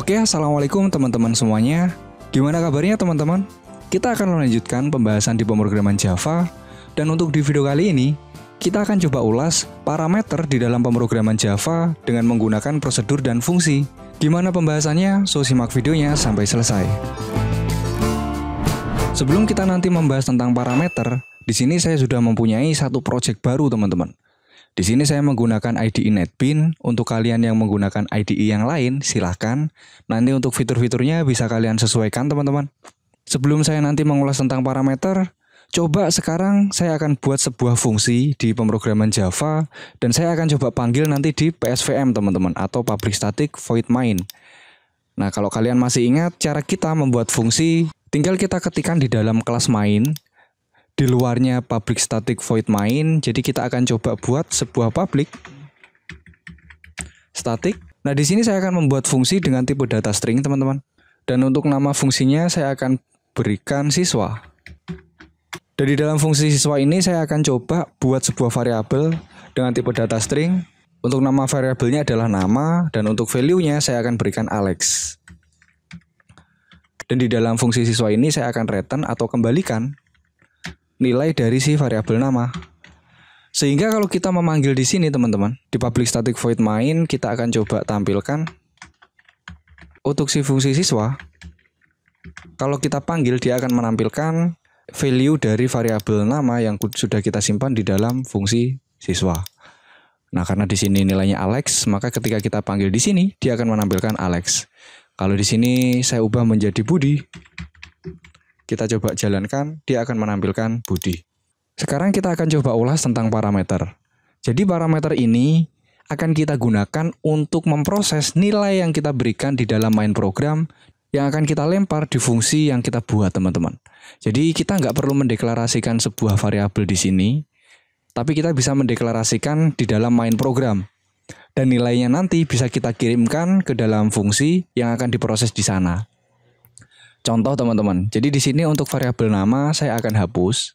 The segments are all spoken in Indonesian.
Oke, assalamualaikum teman-teman semuanya. Gimana kabarnya teman-teman? Kita akan melanjutkan pembahasan di pemrograman Java dan untuk di video kali ini kita akan coba ulas parameter di dalam pemrograman Java dengan menggunakan prosedur dan fungsi. Gimana pembahasannya? So simak videonya sampai selesai. Sebelum kita nanti membahas tentang parameter, di sini saya sudah mempunyai satu project baru teman-teman. Di sini saya menggunakan IDE NetBean. Untuk kalian yang menggunakan IDE yang lain, silahkan. Nanti untuk fitur-fiturnya bisa kalian sesuaikan, teman-teman. Sebelum saya nanti mengulas tentang parameter, coba sekarang saya akan buat sebuah fungsi di pemrograman Java, dan saya akan coba panggil nanti di PSVM, teman-teman, atau Public Static Void Main. Nah, kalau kalian masih ingat, cara kita membuat fungsi, tinggal kita ketikkan di dalam kelas main, di luarnya public static void main. Jadi kita akan coba buat sebuah public static. Nah, di sini saya akan membuat fungsi dengan tipe data string, teman-teman. Dan untuk nama fungsinya saya akan berikan siswa. Dari dalam fungsi siswa ini saya akan coba buat sebuah variabel dengan tipe data string. Untuk nama variabelnya adalah nama dan untuk value-nya saya akan berikan Alex. Dan di dalam fungsi siswa ini saya akan return atau kembalikan nilai dari si variabel nama. Sehingga kalau kita memanggil di sini teman-teman, di public static void main kita akan coba tampilkan untuk si fungsi siswa. Kalau kita panggil dia akan menampilkan value dari variabel nama yang sudah kita simpan di dalam fungsi siswa. Nah, karena di sini nilainya Alex, maka ketika kita panggil di sini dia akan menampilkan Alex. Kalau di sini saya ubah menjadi Budi kita coba jalankan, dia akan menampilkan budi. Sekarang kita akan coba ulas tentang parameter. Jadi parameter ini akan kita gunakan untuk memproses nilai yang kita berikan di dalam main program yang akan kita lempar di fungsi yang kita buat teman-teman. Jadi kita nggak perlu mendeklarasikan sebuah variabel di sini, tapi kita bisa mendeklarasikan di dalam main program. Dan nilainya nanti bisa kita kirimkan ke dalam fungsi yang akan diproses di sana. Contoh teman-teman. Jadi di sini untuk variabel nama saya akan hapus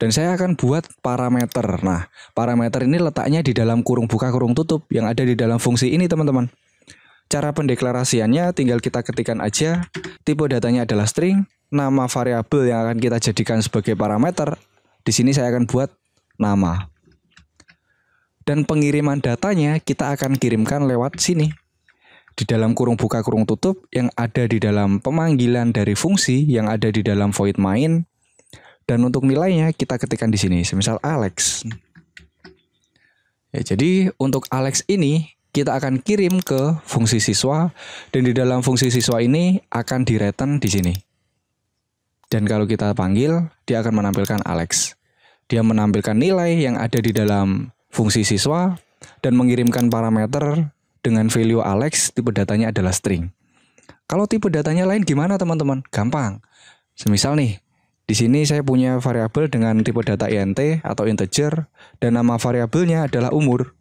dan saya akan buat parameter. Nah, parameter ini letaknya di dalam kurung buka kurung tutup yang ada di dalam fungsi ini teman-teman. Cara pendeklarasiannya tinggal kita ketikkan aja tipe datanya adalah string, nama variabel yang akan kita jadikan sebagai parameter. Di sini saya akan buat nama. Dan pengiriman datanya kita akan kirimkan lewat sini, di dalam kurung buka kurung tutup yang ada di dalam pemanggilan dari fungsi yang ada di dalam void main dan untuk nilainya kita ketikkan di sini semisal Alex ya jadi untuk Alex ini kita akan kirim ke fungsi siswa dan di dalam fungsi siswa ini akan di return di sini dan kalau kita panggil dia akan menampilkan Alex dia menampilkan nilai yang ada di dalam fungsi siswa dan mengirimkan parameter dengan value Alex, tipe datanya adalah string. Kalau tipe datanya lain gimana teman-teman? Gampang. Semisal nih, di sini saya punya variabel dengan tipe data int atau integer dan nama variabelnya adalah umur.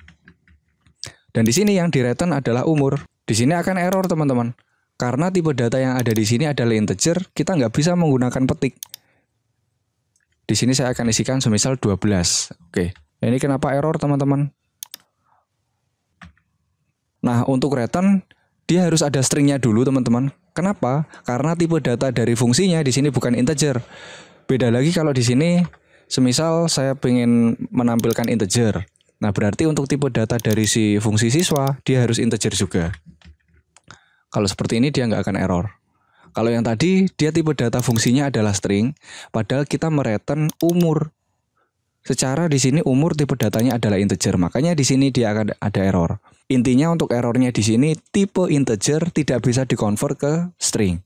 Dan di sini yang di return adalah umur. Di sini akan error teman-teman. Karena tipe data yang ada di sini adalah integer, kita nggak bisa menggunakan petik. Di sini saya akan isikan semisal 12. Oke. Ini kenapa error teman-teman? Nah, untuk return dia harus ada stringnya dulu, teman-teman. Kenapa? Karena tipe data dari fungsinya di sini bukan integer. Beda lagi kalau di sini semisal saya ingin menampilkan integer. Nah, berarti untuk tipe data dari si fungsi siswa, dia harus integer juga. Kalau seperti ini, dia nggak akan error. Kalau yang tadi, dia tipe data fungsinya adalah string, padahal kita mereten umur. Secara di sini umur tipe datanya adalah integer, makanya di sini dia akan ada error. Intinya untuk errornya di sini tipe integer tidak bisa dikonvert ke string.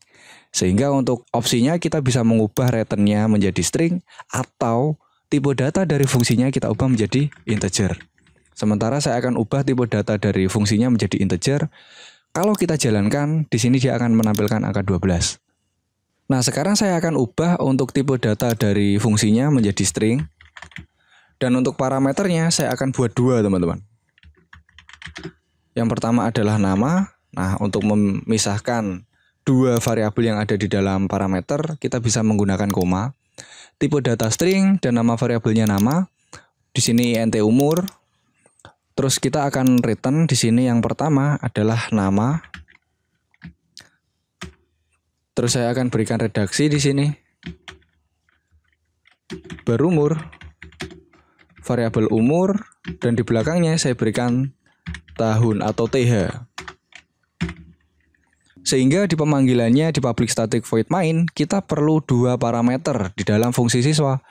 Sehingga untuk opsinya kita bisa mengubah returnnya menjadi string atau tipe data dari fungsinya kita ubah menjadi integer. Sementara saya akan ubah tipe data dari fungsinya menjadi integer. Kalau kita jalankan, di sini dia akan menampilkan angka 12. Nah, sekarang saya akan ubah untuk tipe data dari fungsinya menjadi string dan untuk parameternya saya akan buat dua teman-teman. Yang pertama adalah nama. Nah, untuk memisahkan dua variabel yang ada di dalam parameter, kita bisa menggunakan koma. Tipe data string dan nama variabelnya nama. Di sini int umur. Terus kita akan return di sini yang pertama adalah nama. Terus saya akan berikan redaksi di sini. Berumur variabel umur, dan di belakangnya saya berikan tahun atau TH. Sehingga di pemanggilannya di public static void main, kita perlu dua parameter di dalam fungsi siswa.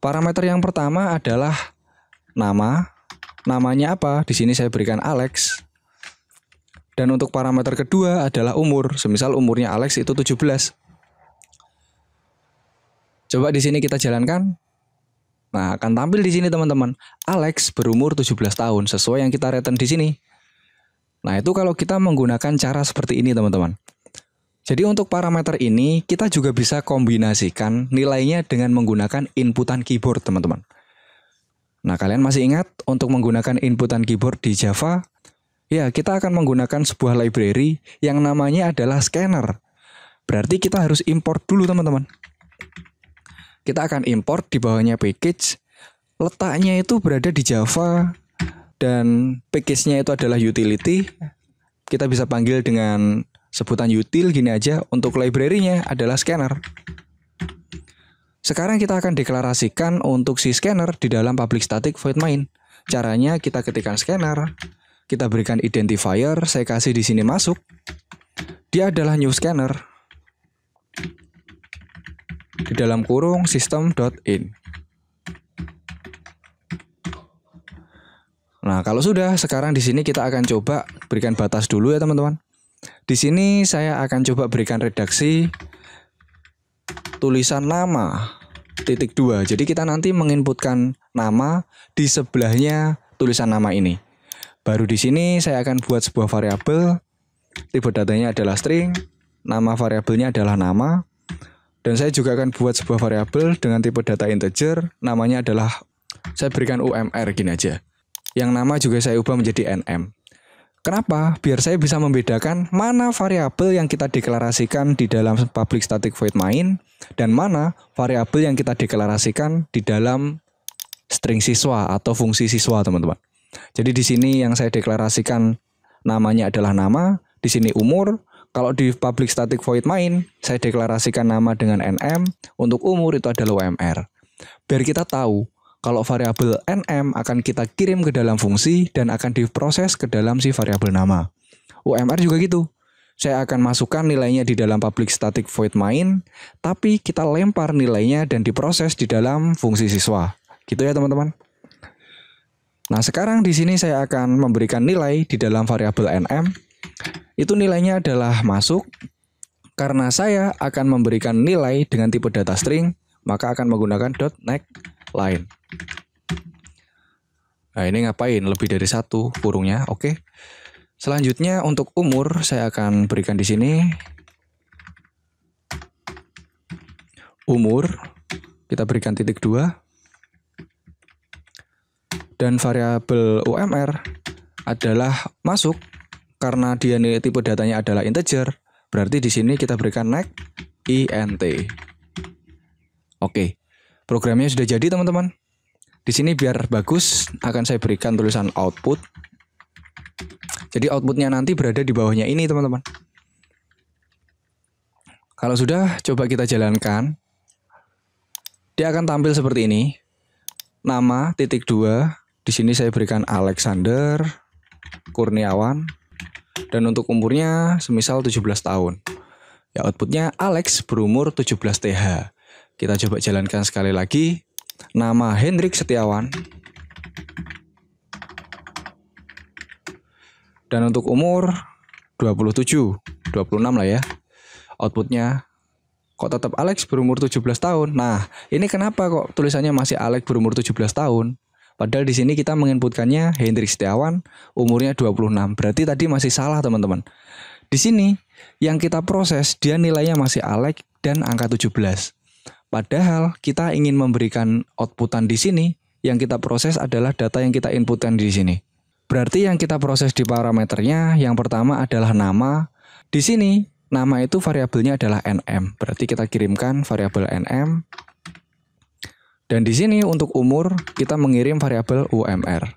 Parameter yang pertama adalah nama. Namanya apa? Di sini saya berikan Alex. Dan untuk parameter kedua adalah umur. Semisal umurnya Alex itu 17. Coba di sini kita jalankan. Nah, akan tampil di sini teman-teman. Alex berumur 17 tahun sesuai yang kita return di sini. Nah, itu kalau kita menggunakan cara seperti ini teman-teman. Jadi untuk parameter ini kita juga bisa kombinasikan nilainya dengan menggunakan inputan keyboard teman-teman. Nah, kalian masih ingat untuk menggunakan inputan keyboard di Java? Ya, kita akan menggunakan sebuah library yang namanya adalah scanner. Berarti kita harus import dulu teman-teman kita akan import di bawahnya package letaknya itu berada di Java dan package-nya itu adalah utility kita bisa panggil dengan sebutan util gini aja untuk library-nya adalah scanner sekarang kita akan deklarasikan untuk si scanner di dalam public static void main caranya kita ketikkan scanner kita berikan identifier saya kasih di sini masuk dia adalah new scanner di dalam kurung system.in. Nah, kalau sudah, sekarang di sini kita akan coba berikan batas dulu ya, teman-teman. Di sini saya akan coba berikan redaksi tulisan nama titik dua. Jadi kita nanti menginputkan nama di sebelahnya tulisan nama ini. Baru di sini saya akan buat sebuah variabel. Tipe datanya adalah string, nama variabelnya adalah nama. Dan saya juga akan buat sebuah variabel dengan tipe data integer, namanya adalah saya berikan UMR gini aja. Yang nama juga saya ubah menjadi NM. Kenapa? Biar saya bisa membedakan mana variabel yang kita deklarasikan di dalam public static void main dan mana variabel yang kita deklarasikan di dalam string siswa atau fungsi siswa, teman-teman. Jadi di sini yang saya deklarasikan namanya adalah nama, di sini umur, kalau di public static void main, saya deklarasikan nama dengan NM, untuk umur itu adalah UMR. Biar kita tahu kalau variabel NM akan kita kirim ke dalam fungsi dan akan diproses ke dalam si variabel nama. UMR juga gitu. Saya akan masukkan nilainya di dalam public static void main, tapi kita lempar nilainya dan diproses di dalam fungsi siswa. Gitu ya teman-teman. Nah, sekarang di sini saya akan memberikan nilai di dalam variabel NM itu nilainya adalah masuk karena saya akan memberikan nilai dengan tipe data string, maka akan menggunakan dot next line. Nah, ini ngapain? Lebih dari satu kurungnya, oke. Selanjutnya untuk umur saya akan berikan di sini umur kita berikan titik dua dan variabel UMR adalah masuk karena dia nilai tipe datanya adalah integer, berarti di sini kita berikan next int. Oke, programnya sudah jadi teman-teman. Di sini biar bagus akan saya berikan tulisan output. Jadi outputnya nanti berada di bawahnya ini teman-teman. Kalau sudah, coba kita jalankan. Dia akan tampil seperti ini. Nama titik dua. Di sini saya berikan Alexander Kurniawan dan untuk umurnya semisal 17 tahun. Ya outputnya Alex berumur 17 TH. Kita coba jalankan sekali lagi. Nama Hendrik Setiawan. Dan untuk umur 27, 26 lah ya. Outputnya kok tetap Alex berumur 17 tahun. Nah, ini kenapa kok tulisannya masih Alex berumur 17 tahun? Padahal di sini kita menginputkannya Hendrik Setiawan, umurnya 26. Berarti tadi masih salah teman-teman. Di sini yang kita proses dia nilainya masih Alek dan angka 17. Padahal kita ingin memberikan outputan di sini, yang kita proses adalah data yang kita inputkan di sini. Berarti yang kita proses di parameternya yang pertama adalah nama. Di sini nama itu variabelnya adalah nm. Berarti kita kirimkan variabel nm dan di sini untuk umur kita mengirim variabel UMR.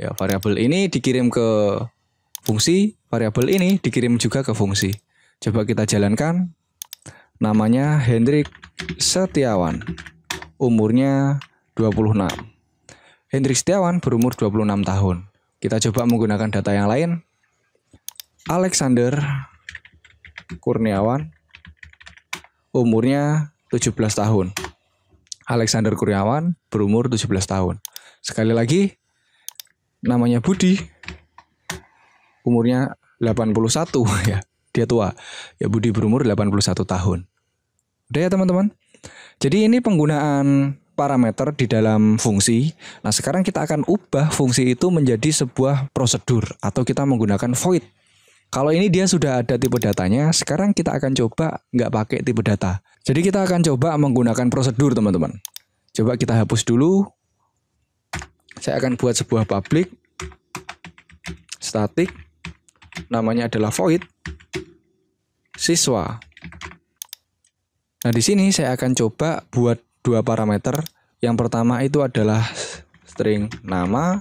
Ya, variabel ini dikirim ke fungsi, variabel ini dikirim juga ke fungsi. Coba kita jalankan. Namanya Hendrik Setiawan. Umurnya 26. Hendrik Setiawan berumur 26 tahun. Kita coba menggunakan data yang lain. Alexander Kurniawan umurnya 17 tahun. Alexander Kurniawan berumur 17 tahun. Sekali lagi namanya Budi umurnya 81 ya. Dia tua. Ya Budi berumur 81 tahun. Udah ya teman-teman. Jadi ini penggunaan parameter di dalam fungsi. Nah, sekarang kita akan ubah fungsi itu menjadi sebuah prosedur atau kita menggunakan void kalau ini dia sudah ada tipe datanya, sekarang kita akan coba nggak pakai tipe data. Jadi kita akan coba menggunakan prosedur teman-teman. Coba kita hapus dulu. Saya akan buat sebuah public static namanya adalah void siswa. Nah, di sini saya akan coba buat dua parameter. Yang pertama itu adalah string nama,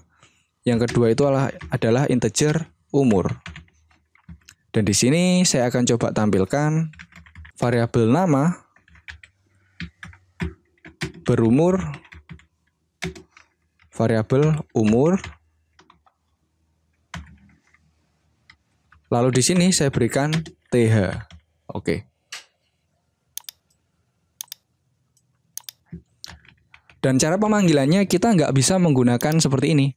yang kedua itu adalah, adalah integer umur. Dan di sini saya akan coba tampilkan variabel nama berumur variabel umur Lalu di sini saya berikan TH. Oke. Dan cara pemanggilannya kita nggak bisa menggunakan seperti ini.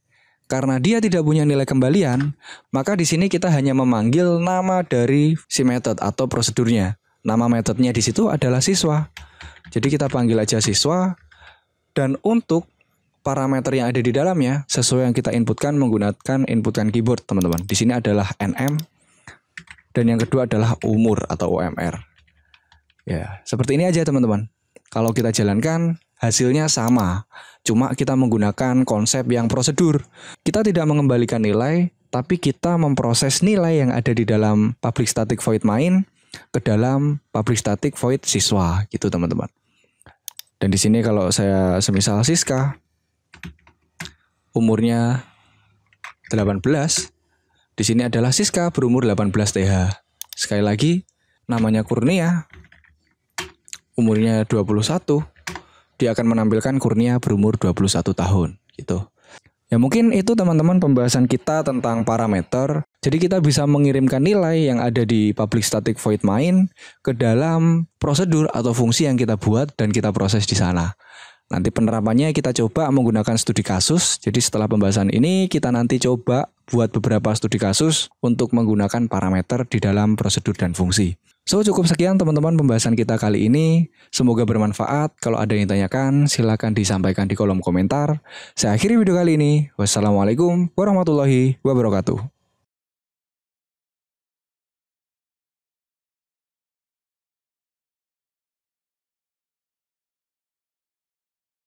Karena dia tidak punya nilai kembalian, maka di sini kita hanya memanggil nama dari si method atau prosedurnya. Nama methodnya di situ adalah siswa. Jadi kita panggil aja siswa dan untuk parameter yang ada di dalamnya sesuai yang kita inputkan menggunakan inputkan keyboard, teman-teman. Di sini adalah NM dan yang kedua adalah umur atau UMR. Ya, seperti ini aja teman-teman. Kalau kita jalankan hasilnya sama. Cuma kita menggunakan konsep yang prosedur. Kita tidak mengembalikan nilai, tapi kita memproses nilai yang ada di dalam public static void main ke dalam public static void siswa gitu teman-teman. Dan di sini kalau saya semisal Siska umurnya 18, di sini adalah Siska berumur 18 TH. Sekali lagi namanya Kurnia umurnya 21 dia akan menampilkan kurnia berumur 21 tahun gitu. Ya mungkin itu teman-teman pembahasan kita tentang parameter. Jadi kita bisa mengirimkan nilai yang ada di public static void main ke dalam prosedur atau fungsi yang kita buat dan kita proses di sana. Nanti penerapannya kita coba menggunakan studi kasus. Jadi setelah pembahasan ini kita nanti coba buat beberapa studi kasus untuk menggunakan parameter di dalam prosedur dan fungsi. So cukup sekian teman-teman pembahasan kita kali ini. Semoga bermanfaat. Kalau ada yang ditanyakan silahkan disampaikan di kolom komentar. Saya akhiri video kali ini. Wassalamualaikum warahmatullahi wabarakatuh.